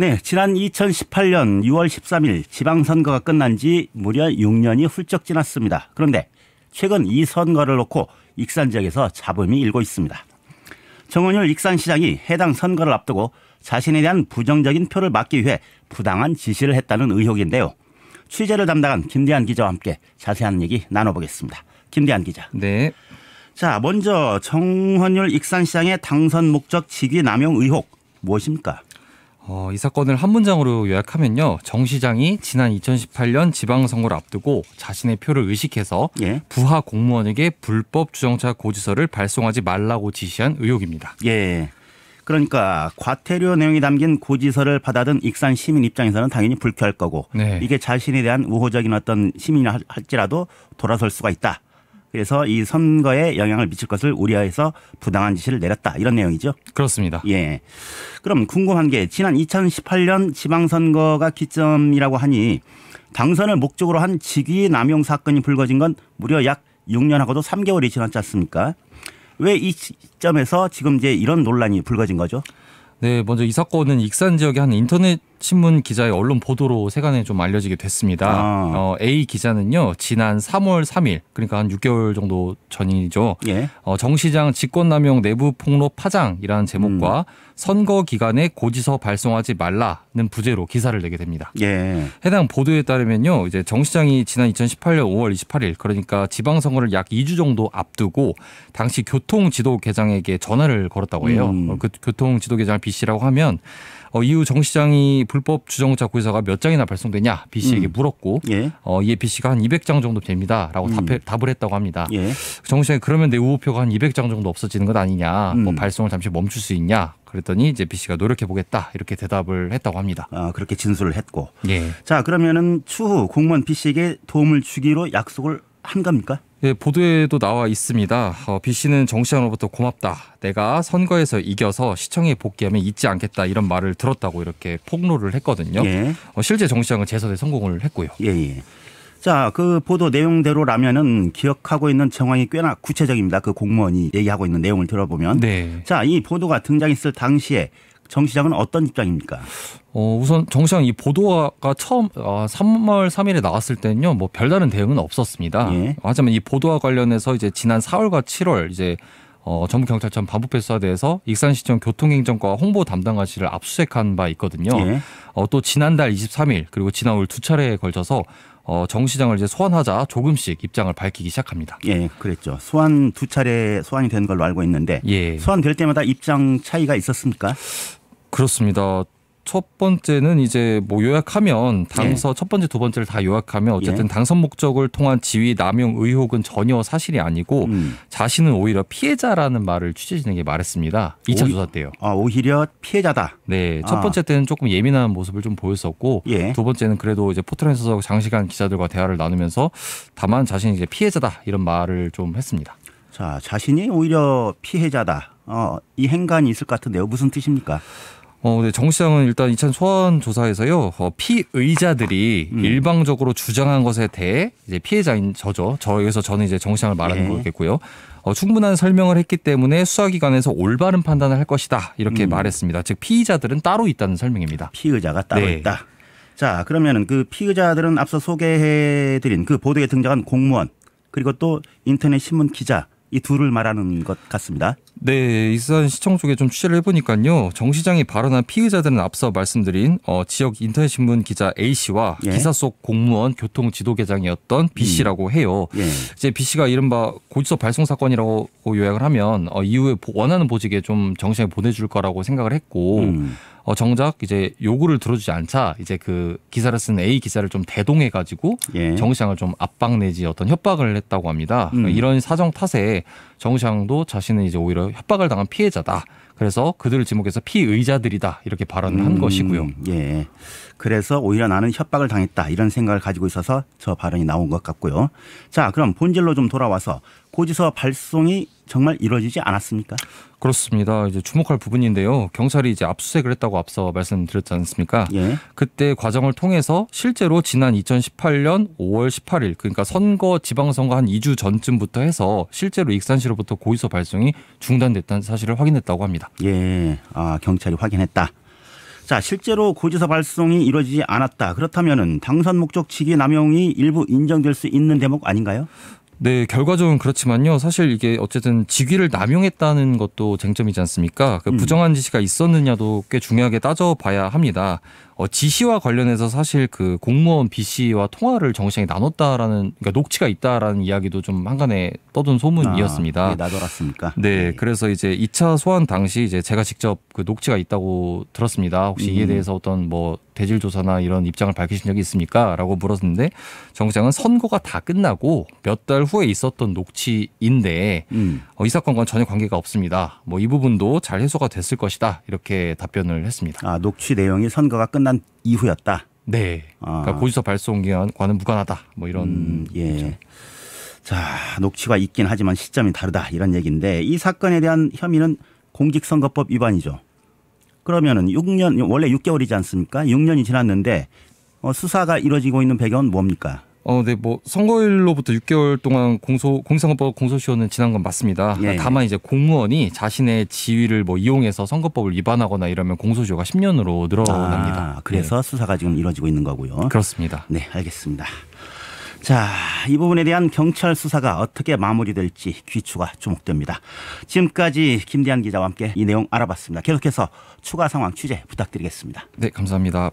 네, 지난 2018년 6월 13일 지방선거가 끝난 지 무려 6년이 훌쩍 지났습니다. 그런데 최근 이 선거를 놓고 익산 지역에서 잡음이 일고 있습니다. 정원율 익산시장이 해당 선거를 앞두고 자신에 대한 부정적인 표를 막기 위해 부당한 지시를 했다는 의혹인데요. 취재를 담당한 김대한 기자와 함께 자세한 얘기 나눠보겠습니다. 김대한 기자. 네. 자, 먼저 정원율 익산시장의 당선 목적 직위 남용 의혹 무엇입니까? 어, 이 사건을 한 문장으로 요약하면요. 정 시장이 지난 2018년 지방선거를 앞두고 자신의 표를 의식해서 예. 부하 공무원에게 불법 주정차 고지서를 발송하지 말라고 지시한 의혹입니다. 예. 그러니까 과태료 내용이 담긴 고지서를 받아든 익산 시민 입장에서는 당연히 불쾌할 거고 네. 이게 자신에 대한 우호적인 어떤 시민이 할지라도 돌아설 수가 있다. 그래서 이 선거에 영향을 미칠 것을 우려해서 부당한 지시를 내렸다 이런 내용이죠. 그렇습니다. 예. 그럼 궁금한 게 지난 2018년 지방선거가 기점이라고 하니 당선을 목적으로 한 직위 남용 사건이 불거진 건 무려 약 6년하고도 3개월이 지났지 않습니까? 왜 이 시점에서 지금 이제 이런 논란이 불거진 거죠? 네, 먼저 이 사건은 익산 지역의 한 인터넷 신문 기자의 언론 보도로 세간에 좀 알려지게 됐습니다. 아. 어, A 기자는요 지난 3월 3일 그러니까 한 6개월 정도 전이죠. 예. 어, 정 시장 직권남용 내부 폭로 파장이라는 제목과 음. 선거 기간에 고지서 발송하지 말라는 부제로 기사를 내게 됩니다. 예. 해당 보도에 따르면요 이제 정 시장이 지난 2018년 5월 28일 그러니까 지방선거를 약 2주 정도 앞두고 당시 교통지도계장에게 전화를 걸었다고 해요. 음. 어, 그 교통지도계장 B 씨라고 하면 어, 이후 정 시장이 불법 주정차 구해서가몇 장이나 발송되냐 B 씨에게 음. 물었고 예. 어, 이에 B 씨가 한 200장 정도 됩니다라고 음. 답해, 답을 했다고 합니다. 예. 정 시장이 그러면 내 우호표가 한 200장 정도 없어지는 것 아니냐, 뭐 음. 뭐 발송을 잠시 멈출 수 있냐 그랬더니 이제 B 씨가 노력해 보겠다 이렇게 대답을 했다고 합니다. 아 그렇게 진술을 했고. 예. 자 그러면은 추후 공무원 B 씨에게 도움을 주기로 약속을 한 겁니까? 예, 보도에도 나와 있습니다. 어, B 씨는 정시장으로부터 고맙다. 내가 선거에서 이겨서 시청에 복귀하면 잊지 않겠다 이런 말을 들었다고 이렇게 폭로를 했거든요. 예. 어, 실제 정 시장은 재선에 성공을 했고요. 예예. 예. 자, 그 보도 내용대로라면은 기억하고 있는 정황이 꽤나 구체적입니다. 그 공무원이 얘기하고 있는 내용을 들어보면. 네. 자, 이 보도가 등장했을 당시에 정 시장은 어떤 입장입니까? 어, 우선 정 시장 이 보도가 처음 아, 3월 3일에 나왔을 때는요, 뭐 별다른 대응은 없었습니다. 예. 하지만 이 보도와 관련해서 이제 지난 4월과 7월 이제 어, 전북경찰청 반부패 수사 대해서 익산시청 교통행정과 홍보 담당관실을 압수수색한 바 있거든요. 예. 어, 또 지난달 23일 그리고 지난월 두 차례에 걸쳐서 어, 정 시장을 이제 소환하자 조금씩 입장을 밝히기 시작합니다. 예, 그랬죠. 소환 두 차례 소환이 된 걸로 알고 있는데 예. 소환될 때마다 입장 차이가 있었습니까? 그렇습니다. 첫 번째는 이제 뭐 요약하면 당선 예. 네. 첫 번째 두 번째를 다 요약하면 어쨌든 예. 당선 목적을 통한 지위 남용 의혹은 전혀 사실이 아니고 음. 자신은 오히려 피해자라는 말을 취재진에게 말했습니다. 2차 오히, 조사 때요. 아 오히려 피해자다. 네, 첫 아. 번째 때는 조금 예민한 모습을 좀 보였었고 예. 두 번째는 그래도 이제 포트랜에서 장시간 기자들과 대화를 나누면서 다만 자신이 이제 피해자다 이런 말을 좀 했습니다. 자, 자신이 오히려 피해자다. 어, 이 행간이 있을 것 같은데요. 무슨 뜻입니까? 어, 네, 정 시장은 일단 이천 0 0 소환 조사에서요, 어, 피의자들이 음. 일방적으로 주장한 것에 대해 이제 피해자인 저죠. 저, 여기서 저는 이제 정 시장을 말하는 예. 거겠고요. 어, 충분한 설명을 했기 때문에 수사기관에서 올바른 판단을 할 것이다. 이렇게 음. 말했습니다. 즉, 피의자들은 따로 있다는 설명입니다. 피의자가 따로 네. 있다. 자, 그러면은 그 피의자들은 앞서 소개해드린 그 보도에 등장한 공무원 그리고 또 인터넷 신문 기자 이 둘을 말하는 것 같습니다. 네, 이산 시청 쪽에 좀 취재를 해보니까요. 정 시장이 발언한 피의자들은 앞서 말씀드린 어, 지역 인터넷 신문 기자 A 씨와 예. 기사 속 공무원 교통 지도계장이었던 B 씨라고 음. 해요. 예. 이제 B 씨가 이른바 고지서 발송 사건이라고 요약을 하면 어, 이후에 원하는 보직에 좀 정시장이 보내줄 거라고 생각을 했고. 음. 어, 정작 이제 요구를 들어주지 않자 이제 그 기사를 쓴 A 기사를 좀 대동해 가지고 예. 정시장을 좀 압박 내지 어떤 협박을 했다고 합니다. 음. 이런 사정 탓에 정우창도 자신은 이제 오히려 협박을 당한 피해자다. 그래서 그들을 지목해서 피의자들이다 이렇게 발언을 음, 한 것이고요. 예. 그래서 오히려 나는 협박을 당했다 이런 생각을 가지고 있어서 저 발언이 나온 것 같고요. 자, 그럼 본질로 좀 돌아와서 고지서 발송이 정말 이루어지지 않았습니까? 그렇습니다. 이제 주목할 부분인데요. 경찰이 이제 압수수색을 했다고 앞서 말씀드렸지 않습니까? 예. 그때 과정을 통해서 실제로 지난 2018년 5월 18일 그러니까 선거 지방선거 한 2주 전쯤부터 해서 실제로 익산시로부터 고의서 발송이 중단됐다는 사실을 확인했다고 합니다. 예, 아, 경찰이 확인했다. 자, 실제로 고지서 발송이 이루어지지 않았다. 그렇다면은 당선 목적 직위 남용이 일부 인정될 수 있는 대목 아닌가요? 네, 결과적으로 그렇지만요. 사실 이게 어쨌든 직위를 남용했다는 것도 쟁점이지 않습니까? 그 음. 부정한 지시가 있었느냐도 꽤 중요하게 따져봐야 합니다. 어, 지시와 관련해서 사실 그 공무원 B 씨와 통화를 정 씨장이 나눴다라는 그러니까 녹취가 있다라는 이야기도 좀 한간에 떠돈 소문이었습니다. 아, 네, 나돌았습니까? 네, 예. 그래서 이제 2차 소환 당시 이제 제가 직접 그 녹취가 있다고 들었습니다. 혹시 이에 음. 대해서 어떤 뭐 대질 조사나 이런 입장을 밝히신 적이 있습니까?라고 물었는데 정 시장은 선거가 다 끝나고 몇 달 후에 있었던 녹취인데 음. 어, 이사건과 전혀 관계가 없습니다. 뭐 이 부분도 잘 해소가 됐을 것이다 이렇게 답변을 했습니다. 아, 녹취 내용이 선거가 끝나 끝난 이후였다. 네. 아. 그러니까 고지서 발송 기한과는 무관하다. 뭐 이런. 음, 예. 자, 녹취가 있긴 하지만 시점이 다르다. 이런 얘기인데 이 사건에 대한 혐의는 공직선거법 위반이죠. 그러면은 6년 원래 6개월이지 않습니까? 6년이 지났는데 어, 수사가 이루어지고 있는 배경은 뭡니까? 어, 네, 뭐 선거일로부터 6개월 동안 공소 공선거법 공소시효는 지난 건 맞습니다. 예, 예. 다만 이제 공무원이 자신의 지위를 뭐 이용해서 선거법을 위반하거나 이러면 공소시효가 10년으로 늘어납니다. 아, 그래서 네. 수사가 지금 이루어지고 있는 거고요. 그렇습니다. 네, 알겠습니다. 자, 이 부분에 대한 경찰 수사가 어떻게 마무리될지 귀추가 주목됩니다. 지금까지 김대한 기자와 함께 이 내용 알아봤습니다. 계속해서 추가 상황 취재 부탁드리겠습니다. 네, 감사합니다.